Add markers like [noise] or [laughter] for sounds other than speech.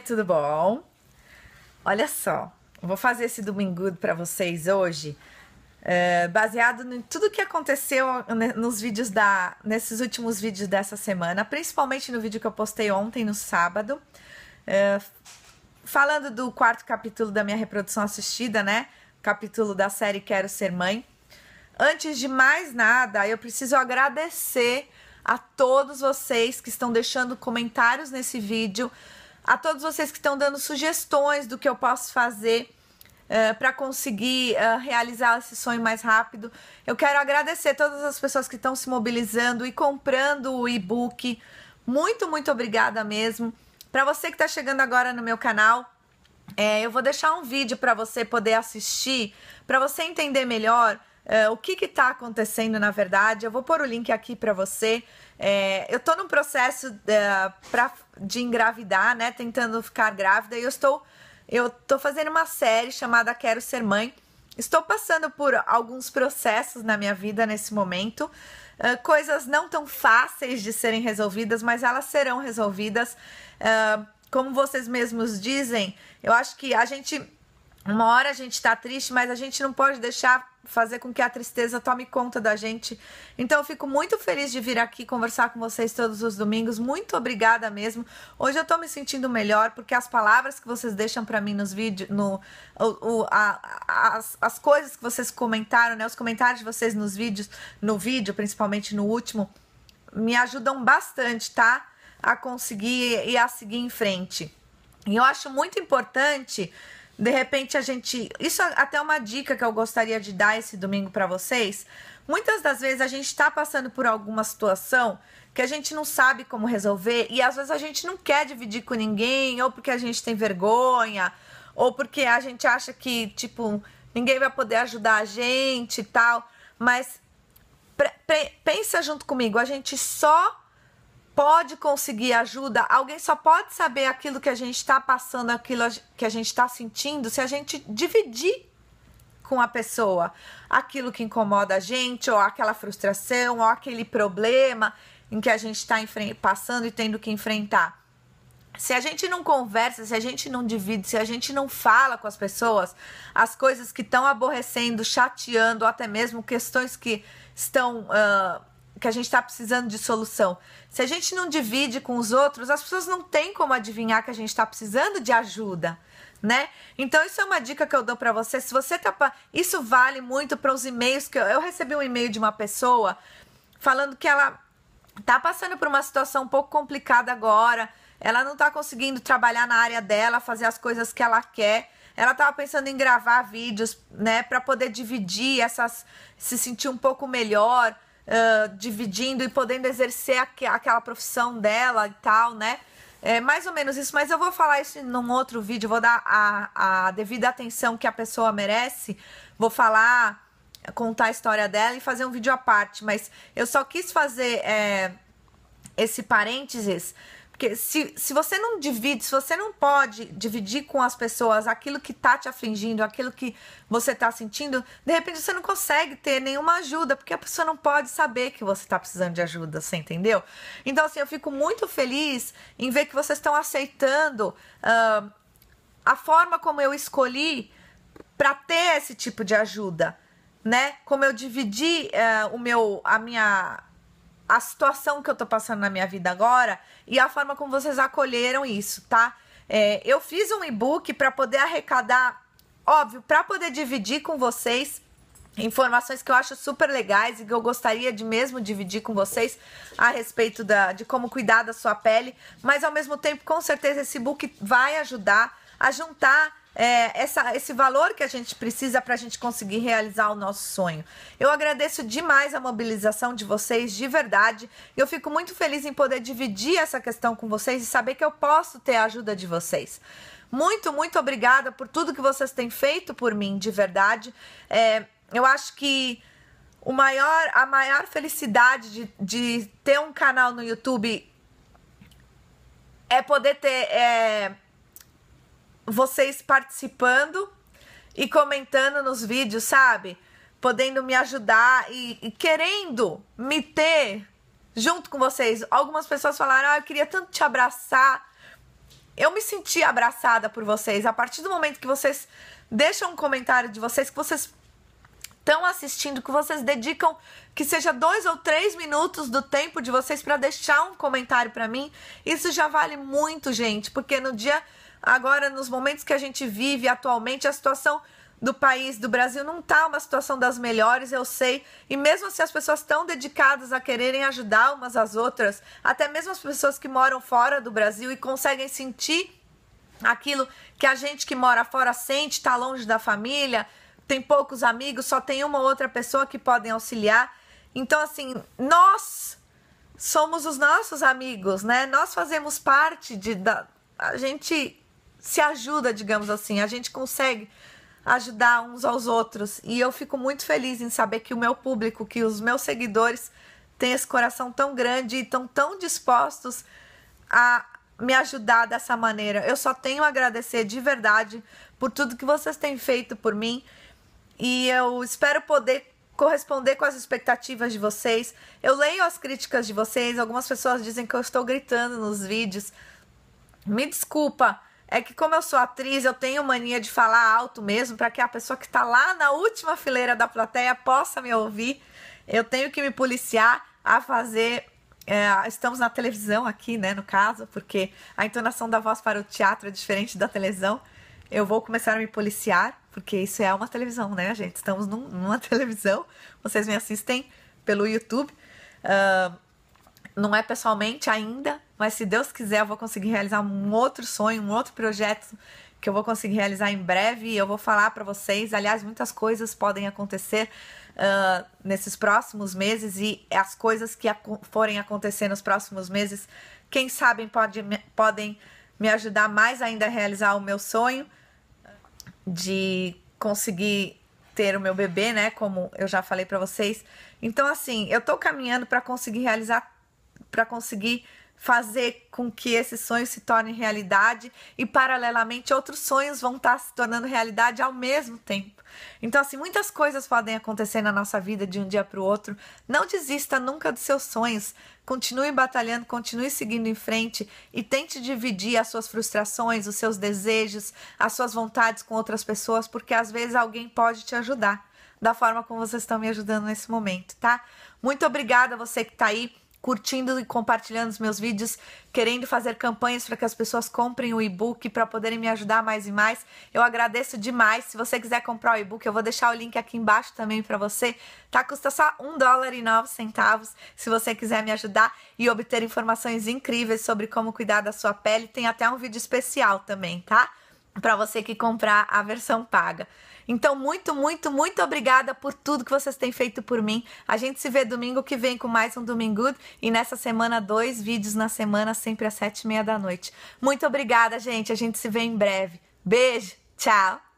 tudo bom? Olha só, vou fazer esse domingo para vocês hoje, é, baseado em tudo que aconteceu nos vídeos da, nesses últimos vídeos dessa semana, principalmente no vídeo que eu postei ontem no sábado, é, falando do quarto capítulo da minha reprodução assistida, né? Capítulo da série Quero Ser Mãe. Antes de mais nada, eu preciso agradecer a todos vocês que estão deixando comentários nesse vídeo, a todos vocês que estão dando sugestões do que eu posso fazer uh, eh, para conseguir uh, realizar esse sonho mais rápido. Eu quero agradecer todas as pessoas que estão se mobilizando e comprando o e-book. Muito, muito obrigada mesmo. Para você que está chegando agora no meu canal, é, eu vou deixar um vídeo para você poder assistir, para você entender melhor Uh, o que está acontecendo na verdade. Eu vou pôr o link aqui para você. É, eu estou num processo uh, pra, de engravidar, né? Tentando ficar grávida e eu estou eu estou fazendo uma série chamada Quero Ser Mãe. Estou passando por alguns processos na minha vida nesse momento. Uh, coisas não tão fáceis de serem resolvidas, mas elas serão resolvidas. como vocês mesmos dizem, eu acho que a gente uma hora a gente tá triste, mas a gente não pode deixar fazer com que a tristeza tome conta da gente. Então eu fico muito feliz de vir aqui conversar com vocês todos os domingos. Muito obrigada mesmo. Hoje eu tô me sentindo melhor porque as palavras que vocês deixam para mim nos vídeos, no o, o, a, as, as coisas que vocês comentaram, né, os comentários de vocês nos vídeos, no vídeo, principalmente no último, me ajudam bastante, tá? A conseguir e a seguir em frente. E eu acho muito importante de repente a gente. Isso é até uma dica que eu gostaria de dar esse domingo para vocês. Muitas das vezes a gente está passando por alguma situação que a gente não sabe como resolver e às vezes a gente não quer dividir com ninguém, ou porque a gente tem vergonha, ou porque a gente acha que, tipo, ninguém vai poder ajudar a gente e tal. Mas pensa junto comigo, a gente só pode conseguir ajuda. Alguém só pode saber aquilo que a gente está passando, aquilo que a gente está sentindo, se a gente dividir com a pessoa aquilo que incomoda a gente, ou aquela frustração, ou aquele problema em que a gente está passando e tendo que enfrentar. Se a gente não conversa, se a gente não divide, se a gente não fala com as pessoas as coisas que estão aborrecendo, chateando, ou até mesmo questões que estão. Uh, que a gente está precisando de solução. Se a gente não divide com os outros, as pessoas não têm como adivinhar que a gente está precisando de ajuda. Né? Então isso é uma dica que eu dou para você. Se você tá, pra... isso vale muito para os e-mails que eu... eu recebi um e-mail de uma pessoa falando que ela tá passando por uma situação um pouco complicada agora. Ela não tá conseguindo trabalhar na área dela, fazer as coisas que ela quer. Ela tava pensando em gravar vídeos, né, para poder dividir essas, se sentir um pouco melhor uh, dividindo e podendo exercer aqu aquela profissão dela e tal, né? É mais ou menos isso, mas eu vou falar isso num outro vídeo, vou dar a, a devida atenção que a pessoa merece, vou falar, contar a história dela e fazer um vídeo à parte, mas eu só quis fazer é, esse parênteses porque se, se você não divide, se você não pode dividir com as pessoas aquilo que tá te afligindo, aquilo que você tá sentindo, de repente você não consegue ter nenhuma ajuda, porque a pessoa não pode saber que você tá precisando de ajuda, você entendeu? Então, assim, eu fico muito feliz em ver que vocês estão aceitando uh, a forma como eu escolhi para ter esse tipo de ajuda, né? Como eu dividi uh, o meu, a minha a situação que eu tô passando na minha vida agora e a forma como vocês acolheram isso, tá? É, eu fiz um e-book para poder arrecadar, óbvio, para poder dividir com vocês informações que eu acho super legais e que eu gostaria de mesmo dividir com vocês a respeito da, de como cuidar da sua pele, mas ao mesmo tempo, com certeza, esse book vai ajudar a juntar é, essa, esse valor que a gente precisa para a gente conseguir realizar o nosso sonho. Eu agradeço demais a mobilização de vocês, de verdade. Eu fico muito feliz em poder dividir essa questão com vocês e saber que eu posso ter a ajuda de vocês. Muito, muito obrigada por tudo que vocês têm feito por mim, de verdade. É, eu acho que o maior, a maior felicidade de, de ter um canal no YouTube é poder ter. É, vocês participando e comentando nos vídeos, sabe? Podendo me ajudar e, e querendo me ter junto com vocês. Algumas pessoas falaram: ah, eu queria tanto te abraçar. Eu me senti abraçada por vocês. A partir do momento que vocês deixam um comentário de vocês, que vocês estão assistindo, que vocês dedicam que seja dois ou três minutos do tempo de vocês para deixar um comentário para mim, isso já vale muito, gente, porque no dia Agora, nos momentos que a gente vive atualmente, a situação do país, do Brasil, não está uma situação das melhores, eu sei. E mesmo se assim, as pessoas estão dedicadas a quererem ajudar umas às outras, até mesmo as pessoas que moram fora do Brasil e conseguem sentir aquilo que a gente que mora fora sente, está longe da família, tem poucos amigos, só tem uma ou outra pessoa que podem auxiliar. Então, assim, nós somos os nossos amigos, né? Nós fazemos parte de. Da, a gente se ajuda, digamos assim. A gente consegue ajudar uns aos outros. E eu fico muito feliz em saber que o meu público, que os meus seguidores têm esse coração tão grande e estão tão dispostos a me ajudar dessa maneira. Eu só tenho a agradecer de verdade por tudo que vocês têm feito por mim. E eu espero poder corresponder com as expectativas de vocês. Eu leio as críticas de vocês. Algumas pessoas dizem que eu estou gritando nos vídeos. Me desculpa, é que como eu sou atriz, eu tenho mania de falar alto mesmo para que a pessoa que está lá na última fileira da plateia possa me ouvir. Eu tenho que me policiar a fazer é, estamos na televisão aqui, né, no caso, porque a entonação da voz para o teatro é diferente da televisão. Eu vou começar a me policiar, porque isso é uma televisão, né, gente? Estamos num, numa [laughs] televisão. Vocês me assistem pelo YouTube. Uh, não é pessoalmente ainda, mas se Deus quiser, eu vou conseguir realizar um outro sonho, um outro projeto que eu vou conseguir realizar em breve. E eu vou falar para vocês. Aliás, muitas coisas podem acontecer uh, nesses próximos meses e as coisas que ac forem acontecer nos próximos meses, quem sabe pode, me, podem me ajudar mais ainda a realizar o meu sonho de conseguir ter o meu bebê, né? Como eu já falei para vocês. Então, assim, eu tô caminhando para conseguir realizar, para conseguir fazer com que esses sonhos se tornem realidade e paralelamente outros sonhos vão estar tá se tornando realidade ao mesmo tempo. Então assim, muitas coisas podem acontecer na nossa vida de um dia para o outro. Não desista nunca dos seus sonhos. Continue batalhando, continue seguindo em frente e tente dividir as suas frustrações, os seus desejos, as suas vontades com outras pessoas, porque às vezes alguém pode te ajudar da forma como vocês estão me ajudando nesse momento, tá? Muito obrigada a você que está aí curtindo e compartilhando os meus vídeos, querendo fazer campanhas para que as pessoas comprem o e-book para poderem me ajudar mais e mais. Eu agradeço demais. Se você quiser comprar o e-book, eu vou deixar o link aqui embaixo também para você. Tá custa só um dólar e nove centavos. Se você quiser me ajudar e obter informações incríveis sobre como cuidar da sua pele, tem até um vídeo especial também, tá? para você que comprar a versão paga. Então, muito, muito, muito obrigada por tudo que vocês têm feito por mim. A gente se vê domingo que vem com mais um Domingo Good. E nessa semana, dois vídeos na semana, sempre às sete e meia da noite. Muito obrigada, gente. A gente se vê em breve. Beijo, tchau!